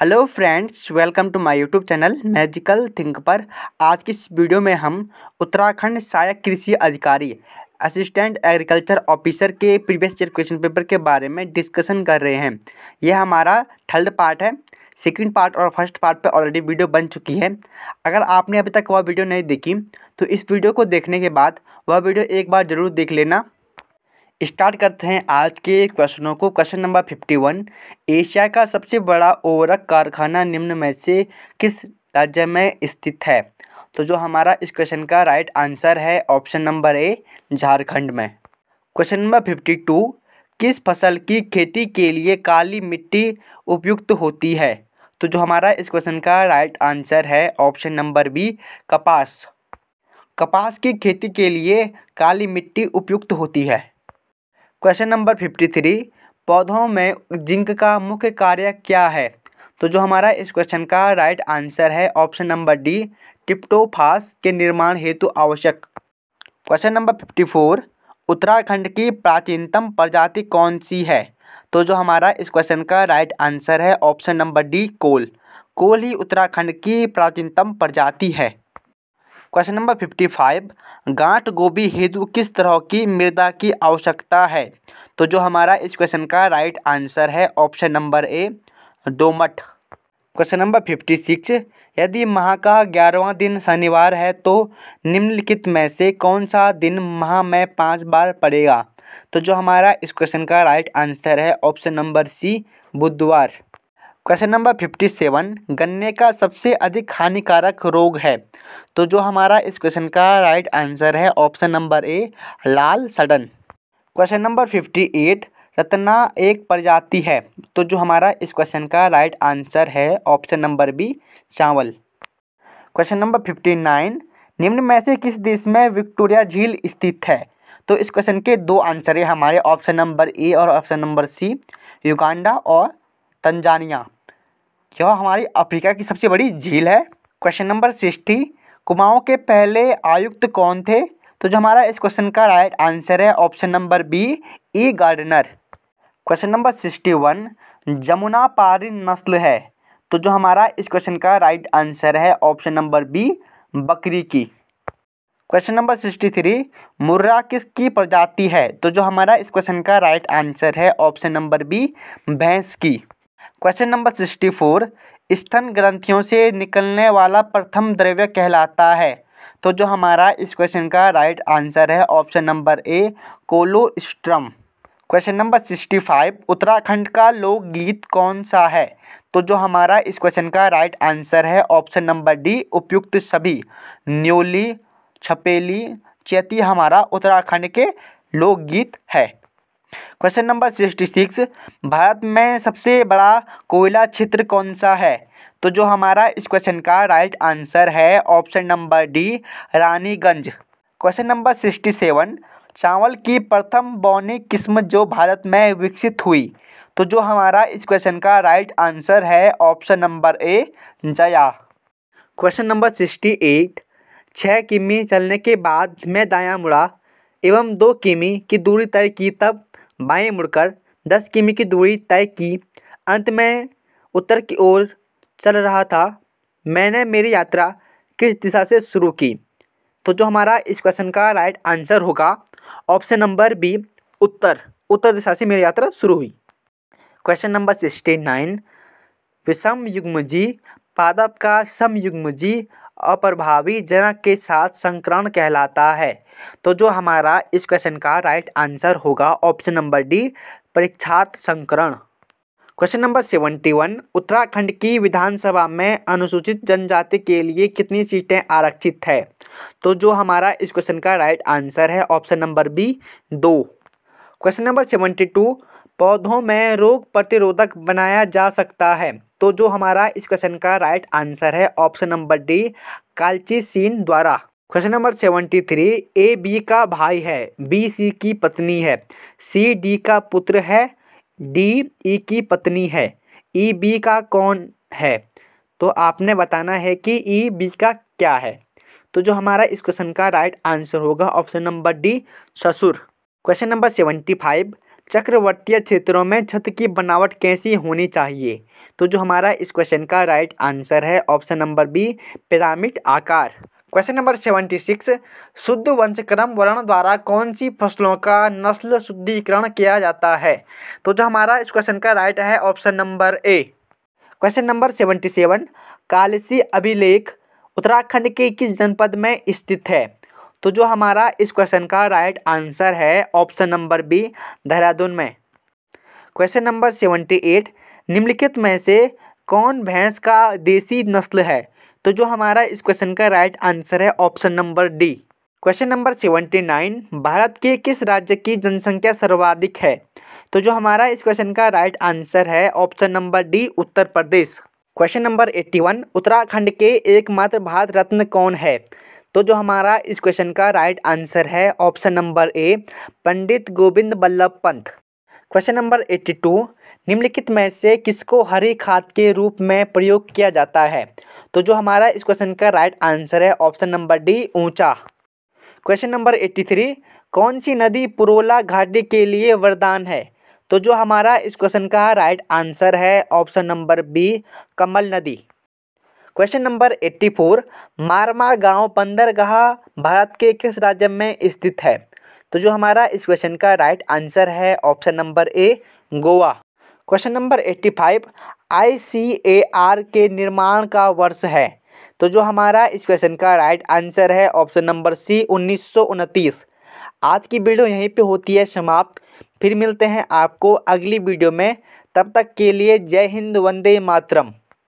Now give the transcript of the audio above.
hello friends welcome to my YouTube channel magical think पर आज की इस वीडियो में हम उत्तराखंड सहायक कृषि अधिकारी असिस्टेंट एग्रीकल्चर ऑफिसर के प्रीवियस ईयर क्वेश्चन पेपर के बारे में डिस्कशन कर रहे हैं यह हमारा थर्ड पार्ट है सेकंड पार्ट और फर्स्ट पार्ट पर ऑलरेडी वीडियो बन चुकी है अगर आपने अभी तक वह वीडियो नहीं देखी तो इस वीडियो को देखने के बाद वह वीडियो एक बार ज़रूर देख लेना स्टार्ट करते हैं आज के क्वेश्चनों को question number fifty one Asia का सबसे बड़ा उर्वरक कारखाना निम्न में से किस राज्य में स्थित है तो जो हमारा इस क्वेश्चन का राइट आंसर है ऑप्शन नंबर ए झारखंड में क्वेश्चन नंबर फिफ्टी टू किस फसल की खेती के लिए काली मिट्टी उपयुक्त होती है तो जो हमारा इस क्वेश्चन का राइट आंसर है ऑप्शन नंबर बी कपास कपास की खेती के लिए काली मिट्टी उपयुक्त होती है क्वेश्चन नंबर फिफ्टी थ्री पौधों में जिंक का मुख्य कार्य क्या है तो जो हमारा इस क्वेश्चन का राइट आंसर है ऑप्शन नंबर डी टिप्टोफास के निर्माण हेतु आवश्यक question number fifty four Uttarakhand की प्राचीनतम प्रजाति कौन सी है तो जो हमारा इस क्वेश्चन का राइट आंसर है ऑप्शन नंबर डी कोल कोल ही उत्तराखंड की प्राचीनतम प्रजाति है क्वेश्चन नंबर फिफ्टी फाइव गांठ गोभी हेतु किस तरह की मृदा की आवश्यकता है तो जो हमारा इस क्वेश्चन का राइट आंसर है ऑप्शन नंबर ए डोमठ क्वेश्चन नंबर फिफ्टी सिक्स यदि माह का ग्यारहवा दिन शनिवार है तो निम्नलिखित में से कौन सा दिन माह में पाँच बार पड़ेगा तो जो हमारा इस क्वेश्चन का राइट आंसर है ऑप्शन नंबर सी बुधवार क्वेश्चन नंबर फिफ्टी सेवन गन्ने का सबसे अधिक हानिकारक रोग है तो जो हमारा इस क्वेश्चन का राइट आंसर है ऑप्शन नंबर ए लाल सडन question number fifty eight Ratna एक प्रजाति है तो जो हमारा इस क्वेश्चन का राइट आंसर है ऑप्शन नंबर बी चावल क्वेश्चन नंबर फिफ्टी नाइन निम्न में से किस देश में विक्टोरिया झील स्थित है तो इस क्वेश्चन के दो आंसर है हमारे ऑप्शन नंबर ए और ऑप्शन नंबर सी युगांडा और तंजानिया यह हमारी अफ्रीका की सबसे बड़ी झील है क्वेश्चन नंबर सिक्सटी कुमाऊँ के पहले आयुक्त कौन थे तो जो हमारा इस क्वेश्चन का राइट आंसर है option number B E Gardner question number sixty one Jamuna Pari नस्ल है तो जो हमारा इस क्वेश्चन का राइट आंसर है ऑप्शन नंबर बी बकरी की question number sixty three Murrah किसकी प्रजाति है तो जो हमारा इस क्वेश्चन का राइट आंसर है ऑप्शन नंबर बी भैंस की क्वेश्चन नंबर सिक्सटी फोर स्तन ग्रंथियों से निकलने वाला प्रथम द्रव्य कहलाता है तो जो हमारा इस क्वेश्चन का राइट आंसर है option number A colostrum question number sixty five Uttarakhand का लोकगीत कौन सा है तो जो हमारा इस क्वेश्चन का राइट आंसर है ऑप्शन नंबर डी उपयुक्त सभी न्योली छपेली चेती हमारा उत्तराखंड के लोकगीत है question number sixty six Bharat में सबसे बड़ा कोयला क्षेत्र कौन सा है तो जो हमारा इस क्वेश्चन का राइट आंसर है option number D Raniganj question number sixty seven चावल की प्रथम बौनी किस्म जो भारत में विकसित हुई तो जो हमारा इस क्वेश्चन का राइट आंसर है option number A Jaya question number sixty eight छः किमी चलने के बाद मैं दायां मुड़ा एवं दो किमी की दूरी तय की तब बाएँ मुड़कर दस किमी की दूरी तय की अंत में उत्तर की ओर चल रहा था मैंने मेरी यात्रा किस दिशा से शुरू की तो जो हमारा इस क्वेश्चन का राइट आंसर होगा ऑप्शन नंबर बी उत्तर उत्तर दिशा से मेरी यात्रा शुरू हुई क्वेश्चन नंबर सिक्सटी नाइन विषम युग्म जी पादप का सम युग्म जी अप्रभावी जनक के साथ संकरण कहलाता है तो जो हमारा इस क्वेश्चन का राइट आंसर होगा ऑप्शन नंबर डी परीक्षार्थ संकरण question number seventy one Uttarakhand की विधानसभा में अनुसूचित जनजाति के लिए कितनी सीटें आरक्षित है तो जो हमारा इस क्वेश्चन का राइट आंसर है ऑप्शन नंबर बी दो क्वेश्चन नंबर सेवेंटी टू पौधों में रोग प्रतिरोधक बनाया जा सकता है तो जो हमारा इस क्वेश्चन का राइट आंसर है option number D colchicine द्वारा question number seventy three A B का भाई है बी सी की पत्नी है सी डी का पुत्र है डी ई e की पत्नी है ई e, बी का कौन है तो आपने बताना है कि ई e, बी का क्या है तो जो हमारा इस क्वेश्चन का राइट आंसर होगा ऑप्शन नंबर डी ससुर क्वेश्चन नंबर सेवेंटी फाइव चक्रवर्तीय क्षेत्रों में छत की बनावट कैसी होनी चाहिए तो जो हमारा इस क्वेश्चन का राइट आंसर है ऑप्शन नंबर बी पिरामिड आकार क्वेश्चन नंबर सेवेंटी सिक्स शुद्ध वंशक्रम वर्ण द्वारा कौन सी फसलों का नस्ल शुद्धिकरण किया जाता है तो जो हमारा इस क्वेश्चन का राइट है option number A question number seventy seven Kalsi अभिलेख उत्तराखंड के किस जनपद में स्थित है तो जो हमारा इस क्वेश्चन का राइट आंसर है ऑप्शन नंबर बी देहरादून में क्वेश्चन नंबर सेवेंटी एट निम्नलिखित में से कौन भैंस का देसी नस्ल है तो जो हमारा इस क्वेश्चन का राइट आंसर है option number D question number seventy nine Bharat के किस राज्य की जनसंख्या सर्वाधिक है तो जो हमारा इस क्वेश्चन का राइट आंसर है option number D Uttar Pradesh question number eighty one Uttarakhand के एकमात्र भारत रत्न कौन है तो जो हमारा इस क्वेश्चन का राइट आंसर है option number A Pandit Govind Ballabh Pant question number eighty two निम्नलिखित में से किसको हरी खाद के रूप में प्रयोग किया जाता है तो जो हमारा इस क्वेश्चन का राइट आंसर है ऑप्शन नंबर डी ऊंचा क्वेश्चन नंबर एट्टी थ्री कौन सी नदी पुरोला घाटी के लिए वरदान है तो जो हमारा इस क्वेश्चन का राइट आंसर है ऑप्शन नंबर बी कमल नदी क्वेश्चन नंबर एट्टी फोर मारमा गांव बंदरगाह भारत के किस राज्य में स्थित है तो जो हमारा इस क्वेश्चन का राइट आंसर है option number A Goa question number eighty five I C A R के निर्माण का वर्ष है तो जो हमारा इस क्वेश्चन का राइट आंसर है ऑप्शन नंबर सी उन्नीस आज की वीडियो यहीं पे होती है समाप्त फिर मिलते हैं आपको अगली वीडियो में तब तक के लिए जय हिंद वंदे मातरम